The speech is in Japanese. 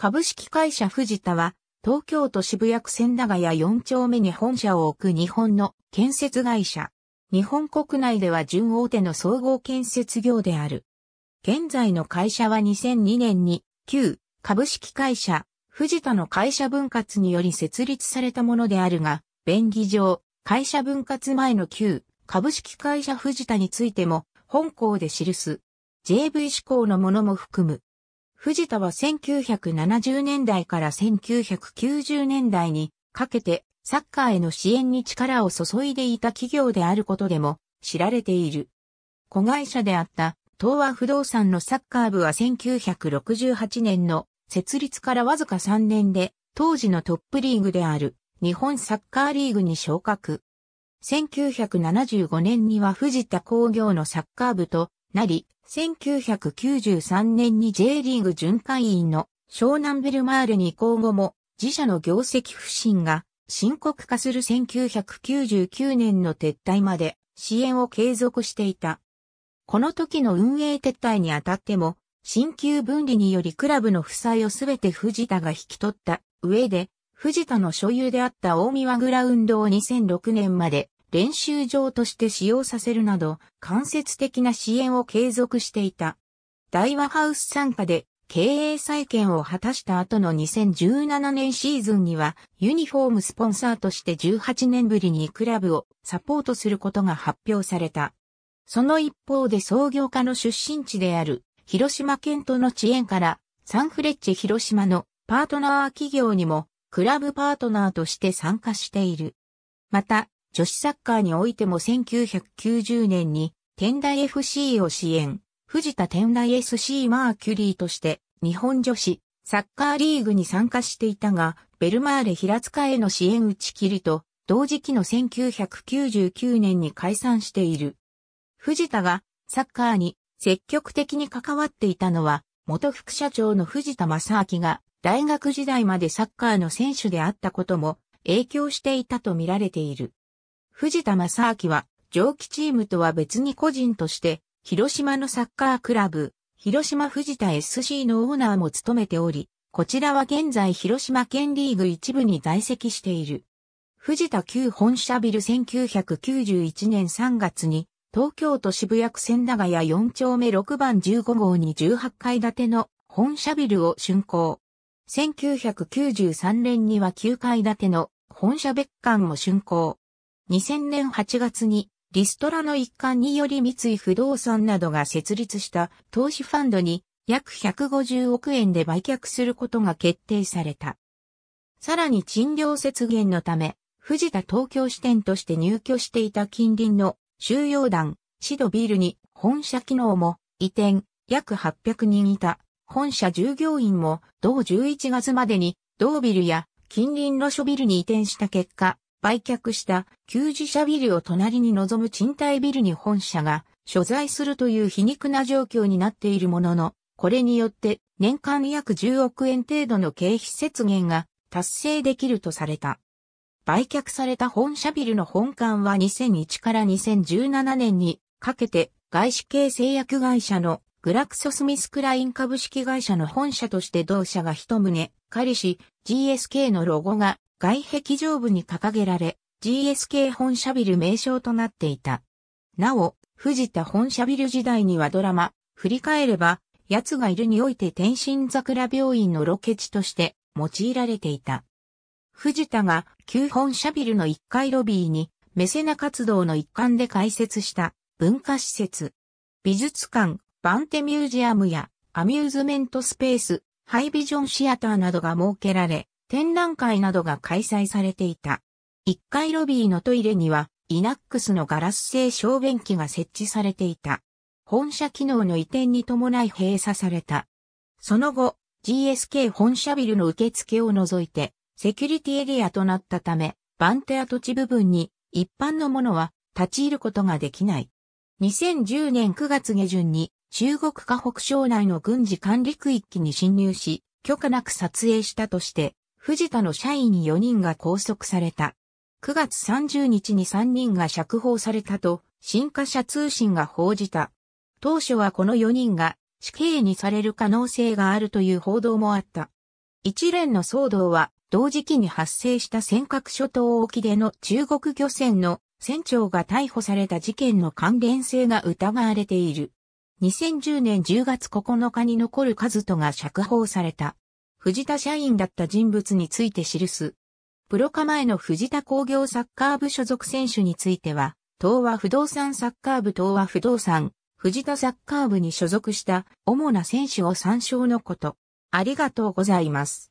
株式会社藤田は、東京都渋谷区千駄ヶ谷4丁目に本社を置く日本の建設会社。日本国内では準大手の総合建設業である。現在の会社は2002年に、旧株式会社、藤田の会社分割により設立されたものであるが、便宜上、会社分割前の旧株式会社藤田についても、本校で記す。JV 志向のものも含む。藤田は1970年代から1990年代にかけてサッカーへの支援に力を注いでいた企業であることでも知られている。子会社であった東和不動産のサッカー部は1968年の設立からわずか3年で当時のトップリーグである日本サッカーリーグに昇格。1975年には藤田工業のサッカー部となり、1993年に J リーグ巡回員の湘南ベルマーレに移行後も自社の業績不振が深刻化する1999年の撤退まで支援を継続していた。この時の運営撤退にあたっても、新旧分離によりクラブの負債をすべて藤田が引き取った上で、藤田の所有であった大宮グラウンドを2006年まで練習場として使用させるなど、間接的な支援を継続していた。大和ハウス参加で経営再建を果たした後の2017年シーズンには、ユニフォームスポンサーとして18年ぶりにクラブをサポートすることが発表された。その一方で創業家の出身地である、広島県との遅延から、サンフレッチェ広島のパートナー企業にも、クラブパートナーとして参加している。また、女子サッカーにおいても1990年に天台 FC を支援、藤田天台 SC マーキュリーとして日本女子サッカーリーグに参加していたが、ベルマーレ平塚への支援打ち切りと、同時期の1999年に解散している。藤田がサッカーに積極的に関わっていたのは、元副社長の藤田正明が大学時代までサッカーの選手であったことも影響していたとみられている。藤田正明は、上記チームとは別に個人として、広島のサッカークラブ、広島藤田 SC のオーナーも務めており、こちらは現在広島県リーグ一部に在籍している。藤田旧本社ビル1991年3月に、東京都渋谷区千駄ヶ谷4丁目6番15号に18階建ての本社ビルを竣工。1993年には9階建ての本社別館も竣工。2000年8月にリストラの一環により三井不動産などが設立した投資ファンドに約150億円で売却することが決定された。さらに賃料節減のため、藤田東京支店として入居していた近隣の収容団、シドビールに本社機能も移転、約800人いた本社従業員も同11月までに同ビルや近隣の所ビルに移転した結果、売却した旧自社ビルを隣に望む賃貸ビルに本社が所在するという皮肉な状況になっているものの、これによって年間約10億円程度の経費節減が達成できるとされた。売却された本社ビルの本館は2001から2017年にかけて外資系製薬会社のグラクソスミスクライン株式会社の本社として同社が一棟、彼氏、し GSK のロゴが外壁上部に掲げられ、GSK 本社ビル名称となっていた。なお、藤田本社ビル時代にはドラマ、振り返れば、奴がいるにおいて天津桜病院のロケ地として用いられていた。藤田が旧本社ビルの1階ロビーにメセナ活動の一環で開設した文化施設、美術館、バンテミュージアムやアミューズメントスペース、ハイビジョンシアターなどが設けられ、展覧会などが開催されていた。1階ロビーのトイレには、イナックスのガラス製小便器が設置されていた。本社機能の移転に伴い閉鎖された。その後、GSK 本社ビルの受付を除いて、セキュリティエリアとなったため、バンテア土地部分に一般のものは立ち入ることができない。2010年9月下旬に中国河北省内の軍事管理区域に侵入し、許可なく撮影したとして、藤田の社員4人が拘束された。9月30日に3人が釈放されたと、新華社通信が報じた。当初はこの4人が死刑にされる可能性があるという報道もあった。一連の騒動は、同時期に発生した尖閣諸島沖での中国漁船の船長が逮捕された事件の関連性が疑われている。2010年10月9日に残る和人が釈放された。藤田社員だった人物について記す。プロ化前の藤田工業サッカー部所属選手については、東和不動産サッカー部東和不動産、藤田サッカー部に所属した主な選手を参照のこと。ありがとうございます。